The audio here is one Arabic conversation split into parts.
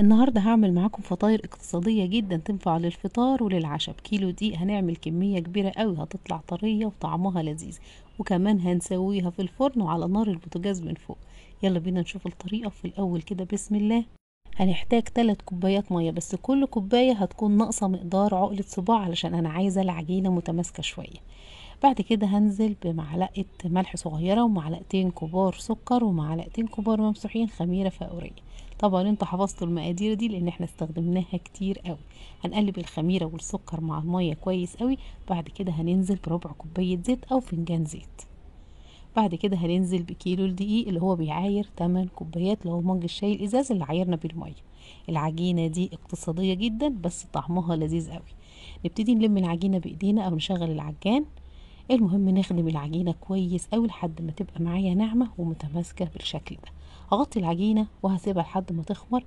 النهاردة هعمل معاكم فطاير اقتصادية جدا تنفع للفطار وللعشاء بكيلو دي هنعمل كمية كبيرة قوي هتطلع طرية وطعمها لذيذ وكمان هنسويها في الفرن وعلى نار البوتجاز من فوق يلا بينا نشوف الطريقة في الأول كده بسم الله هنحتاج تلات كوبايات مية بس كل كوباية هتكون ناقصة مقدار عقلة صباع علشان أنا عايزة العجينة متماسكة شوية بعد كده هنزل بمعلقة ملح صغيرة ومعلقتين كبار سكر ومعلقتين كبار ممسوحين خميرة فقورية طبعا انتوا حفظتوا المقادير دي لان احنا استخدمناها كتير قوي هنقلب الخميره والسكر مع الميه كويس قوي بعد كده هننزل بربع كوبايه زيت او فنجان زيت بعد كده هننزل بكيلو الدقيق اللي هو بيعاير 8 كوبايات اللي هو مانج الشاي الازاز اللي عايرنا بيه الميه العجينه دي اقتصاديه جدا بس طعمها لذيذ قوي نبتدي نلم العجينه بايدينا او نشغل العجان المهم نخدم العجينه كويس قوي لحد ما تبقى معايا ناعمه ومتماسكه بالشكل ده هغطي العجينة وهسيبها لحد ما تخمر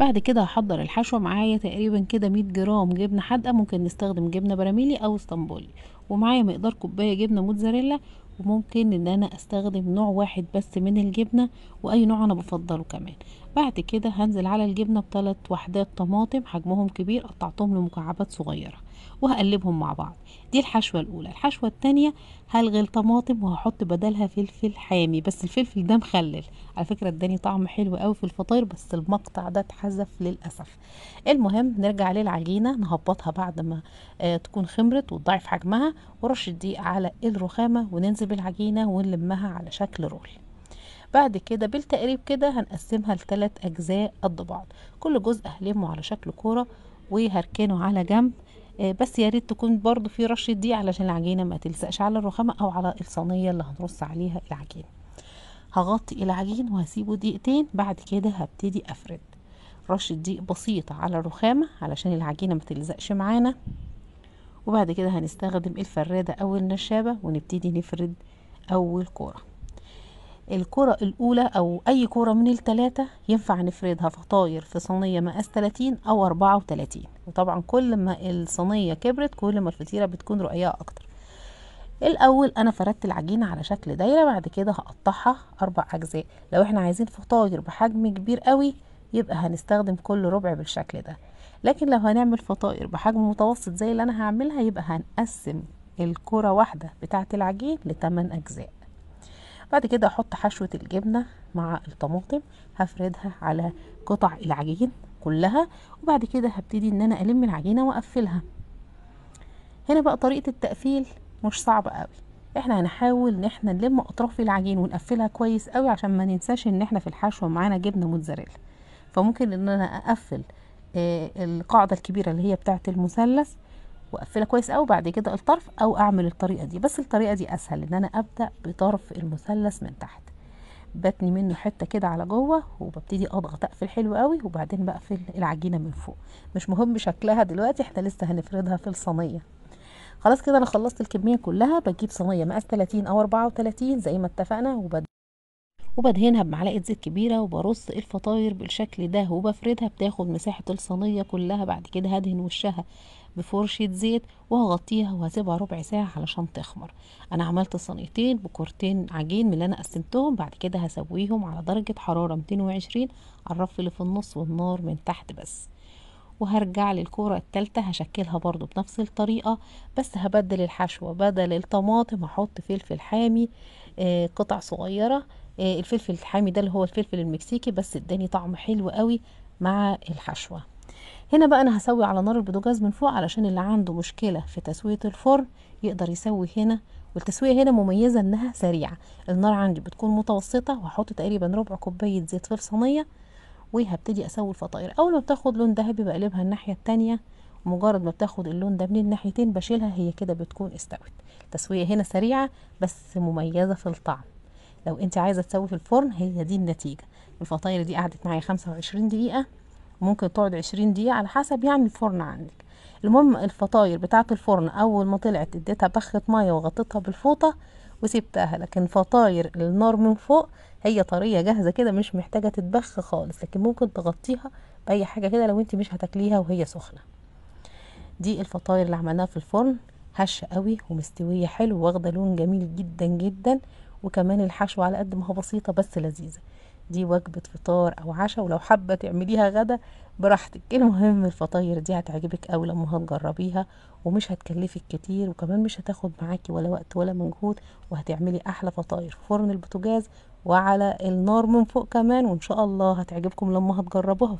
بعد كده هحضر الحشوة معايا تقريبا كده مية جرام جبنة حادقة ممكن نستخدم جبنة براميلي أو اسطنبولي ومعايا مقدار كوباية جبنة موتزاريلا وممكن ان انا استخدم نوع واحد بس من الجبنة واي نوع انا بفضله كمان بعد كده هنزل على الجبنة بثلاث وحدات طماطم حجمهم كبير قطعتهم لمكعبات صغيرة وهقلبهم مع بعض دي الحشوة الأولى الحشوة التانية هلغي الطماطم وهحط بدلها فلفل حامي بس الفلفل ده مخلل على فكرة اداني طعم حلو قوي في الفطاير بس المقطع ده اتحذف للأسف المهم نرجع للعجينة نهبطها بعد ما آه تكون خمرت وتضاعف حجمها ورش الدقيق على الرخامة وننزل بالعجينة ونلمها على شكل رول بعد كده بالتقريب كده هنقسمها لثلاث اجزاء قد بعض كل جزء هلمه على شكل كوره وهركنه على جنب آه، بس يا ريت تكون برضو في رشه دي علشان العجينه ما تلزقش على الرخامه او على الصينيه اللي هنرص عليها العجينه هغطي العجين وهسيبه دقيقتين بعد كده هبتدي افرد رشه دي بسيطه على الرخامه علشان العجينه ما تلزقش معانا وبعد كده هنستخدم الفرادة أو النشابة ونبتدي نفرد أول كورة الكرة الأولى أو أي كرة من التلاتة ينفع نفردها فطاير في صينية مقاس 30 أو 34 وطبعا كل ما الصينية كبرت كل ما الفطيرة بتكون رؤية أكتر الأول أنا فردت العجينة على شكل دايرة بعد كده هقطعها أربع أجزاء لو احنا عايزين فطاير بحجم كبير قوي يبقى هنستخدم كل ربع بالشكل ده لكن لو هنعمل فطائر بحجم متوسط زي اللي انا هعملها يبقى هنقسم الكرة واحدة بتاعة العجين لتمن أجزاء بعد كده احط حشوة الجبنة مع الطماطم هفردها على قطع العجين كلها وبعد كده هبتدي ان انا الم العجينة واقفلها هنا بقى طريقة التقفيل مش صعبة قوي احنا هنحاول ان احنا نلم اطراف العجين ونقفلها كويس قوي عشان ما ننساش ان احنا في الحشوة معانا جبنة موتزاريلا فممكن ان انا اقفل آه، القاعدة الكبيرة اللي هي بتاعت المثلث واقفله كويس قوي بعد كده الطرف او اعمل الطريقه دي بس الطريقه دي اسهل ان انا ابدا بطرف المثلث من تحت بتني منه حته كده على جوه وببتدي اضغط اقفل حلو قوي وبعدين بقفل العجينه من فوق مش مهم شكلها دلوقتي احنا لسه هنفردها في الصينيه خلاص كده انا خلصت الكميه كلها بجيب صينيه مقاس 30 او 34 زي ما اتفقنا وبد وبدهنها بمعلقه زيت كبيره وبرص الفطاير بالشكل ده وبفردها بتاخد مساحه الصينيه كلها بعد كده هدهن وشها بفرشة زيت وهغطيها وهسيبها ربع ساعة علشان تخمر انا عملت صينيتين بكورتين عجين من اللي انا قسمتهم بعد كده هسويهم على درجة حرارة 220 على الرف اللي في النص والنار من تحت بس وهرجع للكورة التالتة هشكلها برضو بنفس الطريقة بس هبدل الحشوة بدل الطماطم هحط فلفل حامي آه، قطع صغيرة آه، الفلفل الحامي ده اللي هو الفلفل المكسيكي بس اداني طعم حلو قوي مع الحشوه هنا بقى انا هسوي على نار البوتاجاز من فوق علشان اللي عنده مشكله في تسويه الفرن يقدر يسوي هنا والتسويه هنا مميزه انها سريعه النار عندي بتكون متوسطه وهحط تقريبا ربع كوبايه زيت في الصينيه وهبتدي اسوي الفطاير اول ما بتاخد لون ذهبي بقلبها الناحيه التانية مجرد ما بتاخد اللون ده من الناحيتين بشيلها هي كده بتكون استوت التسويه هنا سريعه بس مميزه في الطعم لو انت عايزه تسوي في الفرن هي دي النتيجه الفطاير دي قعدت معايا 25 دقيقه ممكن تقعد عشرين دقيقة على حسب يعني الفرن عندك المهم الفطاير بتاعة الفرن أول ما طلعت اديتها بخة مية وغطيتها بالفوطة وسبتها لكن فطاير النار من فوق هي طرية جاهزة كده مش محتاجة تتبخ خالص لكن ممكن تغطيها بأي حاجة كده لو انت مش هتاكليها وهي سخنة دي الفطاير اللي عملناها في الفرن هشة قوي ومستوية حلو واخدة لون جميل جدا جدا وكمان الحشو على قد ما هو بسيطة بس لذيذة دي وجبة فطار أو عشاء ولو حابة تعمليها غدا براحتك المهم الفطاير دي هتعجبك أوي لما هتجربيها ومش هتكلفك كتير وكمان مش هتاخد معاكي ولا وقت ولا مجهود وهتعملي أحلى فطاير في فرن البوتجاز وعلى النار من فوق كمان وإن شاء الله هتعجبكم لما هتجربوها